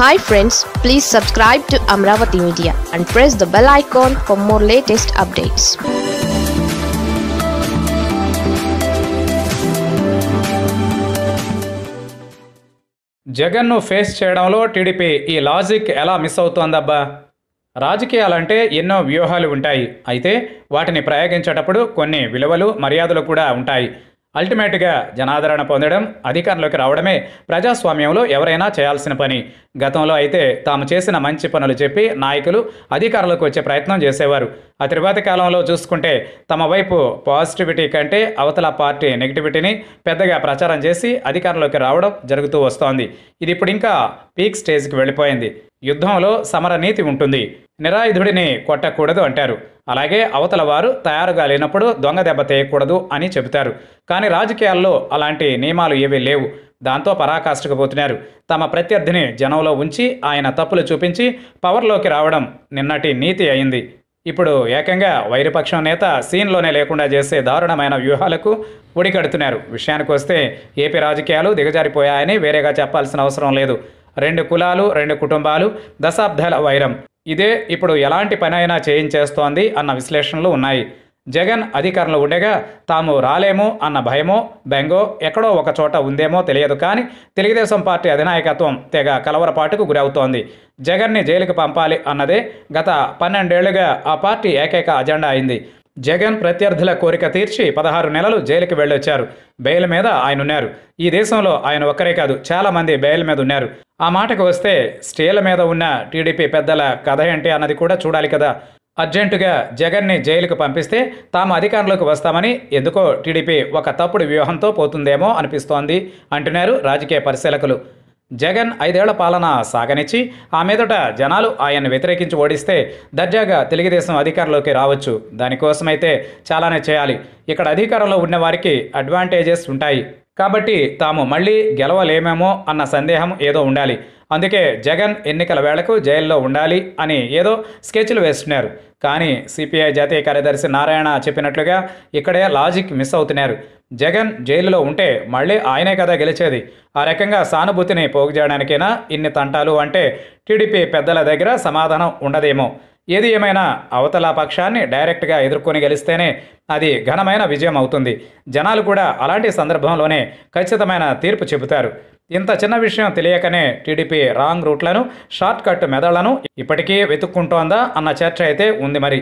hi friends please subscribe to Amaravati media and press the bell icon for more latest updates జగన్ను face చేయడంలో TDP ఈ logic ఎలా miss అవుతోందబ్బా రాజకీయాలంటే ఎన్నో వ్యూహాలు ఉంటాయి అయితే వాటిని ప్రయోగించేటప్పుడు కొన్ని విలువలు మర్యాదలు కూడా ఉంటాయి అల్టిమేట్గా జనాదరణ పొందడం అధికారంలోకి రావడమే ప్రజాస్వామ్యంలో ఎవరైనా చేయాల్సిన పని గతంలో అయితే తాము చేసిన మంచి పనులు చెప్పి నాయకులు అధికారంలోకి వచ్చే ప్రయత్నం చేసేవారు ఆ తరువాతి కాలంలో చూసుకుంటే తమ వైపు పాజిటివిటీ కంటే అవతల పార్టీ నెగిటివిటీని పెద్దగా ప్రచారం చేసి అధికారంలోకి రావడం జరుగుతూ వస్తోంది ఇది ఇప్పుడు ఇంకా పీక్ స్టేజ్కి వెళ్ళిపోయింది యుద్ధంలో సమరనీతి ఉంటుంది నిరాయుధుడిని కొట్టకూడదు అంటారు అలాగే అవతల వారు తయారుగా లేనప్పుడు దొంగ దెబ్బ తేయకూడదు అని చెబుతారు కానీ రాజకీయాల్లో అలాంటి నియమాలు ఏవీ లేవు దాంతో పరాకాష్ఠకు పోతున్నారు తమ ప్రత్యర్థిని జనంలో ఉంచి ఆయన తప్పులు చూపించి పవర్లోకి రావడం నిన్నటి నీతి అయింది ఇప్పుడు ఏకంగా వైరపక్షం నేత సీన్లోనే లేకుండా చేసే దారుణమైన వ్యూహాలకు ఉడికడుతున్నారు విషయానికి వస్తే ఏపీ రాజకీయాలు దిగజారిపోయాయని వేరేగా చెప్పాల్సిన అవసరం లేదు రెండు కులాలు రెండు కుటుంబాలు దశాబ్దాల వైరం ఇదే ఇప్పుడు ఎలాంటి పని అయినా చేయించేస్తోంది అన్న విశ్లేషణలు ఉన్నాయి జగన్ అధికారంలో ఉండగా తాము రాలేమో అన్న భయమో బెంగో ఎక్కడో ఒక చోట ఉందేమో తెలియదు కానీ తెలుగుదేశం పార్టీ అధినాయకత్వం తెగ కలవరపాటుకు గురవుతోంది జగన్ని జైలుకు పంపాలి అన్నదే గత పన్నెండేళ్లుగా ఆ పార్టీ ఏకైక అజెండా అయింది జగన్ ప్రత్యర్థుల కోరిక తీర్చి పదహారు నెలలు జైలుకి వెళ్ళొచ్చారు బెయిల్ మీద ఆయన ఉన్నారు ఈ దేశంలో ఆయన ఒక్కరే కాదు చాలామంది బెయిల్ మీద ఉన్నారు ఆ మాటకు వస్తే స్టేల మీద ఉన్న టీడీపీ పెద్దల కథ ఏంటి అన్నది కూడా చూడాలి కదా అర్జెంటుగా జగన్ని జైలుకు పంపిస్తే తాము అధికారంలోకి వస్తామని ఎందుకో టీడీపీ ఒక తప్పుడు వ్యూహంతో పోతుందేమో అనిపిస్తోంది అంటున్నారు రాజకీయ పరిశీలకులు జగన్ ఐదేళ్ల పాలన సాగనిచ్చి ఆ మీదట జనాలు ఆయన్ని వ్యతిరేకించి ఓడిస్తే దర్జాగా తెలుగుదేశం అధికారంలోకి రావచ్చు దానికోసమైతే చాలానే చేయాలి ఇక్కడ అధికారంలో ఉన్న వారికి అడ్వాంటేజెస్ ఉంటాయి కాబట్టి తాము మళ్ళీ గెలవలేమేమో అన్న సందేహం ఏదో ఉండాలి అందుకే జగన్ ఎన్నికల వేళకు జైల్లో ఉండాలి అని ఏదో స్కెచ్లు వేస్తున్నారు కానీ సిపిఐ జాతీయ కార్యదర్శి నారాయణ చెప్పినట్లుగా ఇక్కడే లాజిక్ మిస్ అవుతున్నారు జగన్ జైలులో ఉంటే మళ్ళీ ఆయనే కదా గెలిచేది ఆ రకంగా సానుభూతిని పోగు చేయడానికైనా ఇన్ని తంటాలు అంటే టీడీపీ పెద్దల దగ్గర సమాధానం ఉండదేమో ఏది ఏమైనా అవతల పక్షాన్ని డైరెక్ట్గా ఎదుర్కొని గెలిస్తేనే అది ఘనమైన విజయం అవుతుంది జనాలు కూడా అలాంటి సందర్భంలోనే ఖచ్చితమైన తీర్పు చెబుతారు ఇంత చిన్న విషయం తెలియకనే టీడీపీ రాంగ్ రూట్లను షార్ట్కట్ మెదళ్లను ఇప్పటికీ వెతుక్కుంటోందా అన్న చర్చ అయితే ఉంది మరి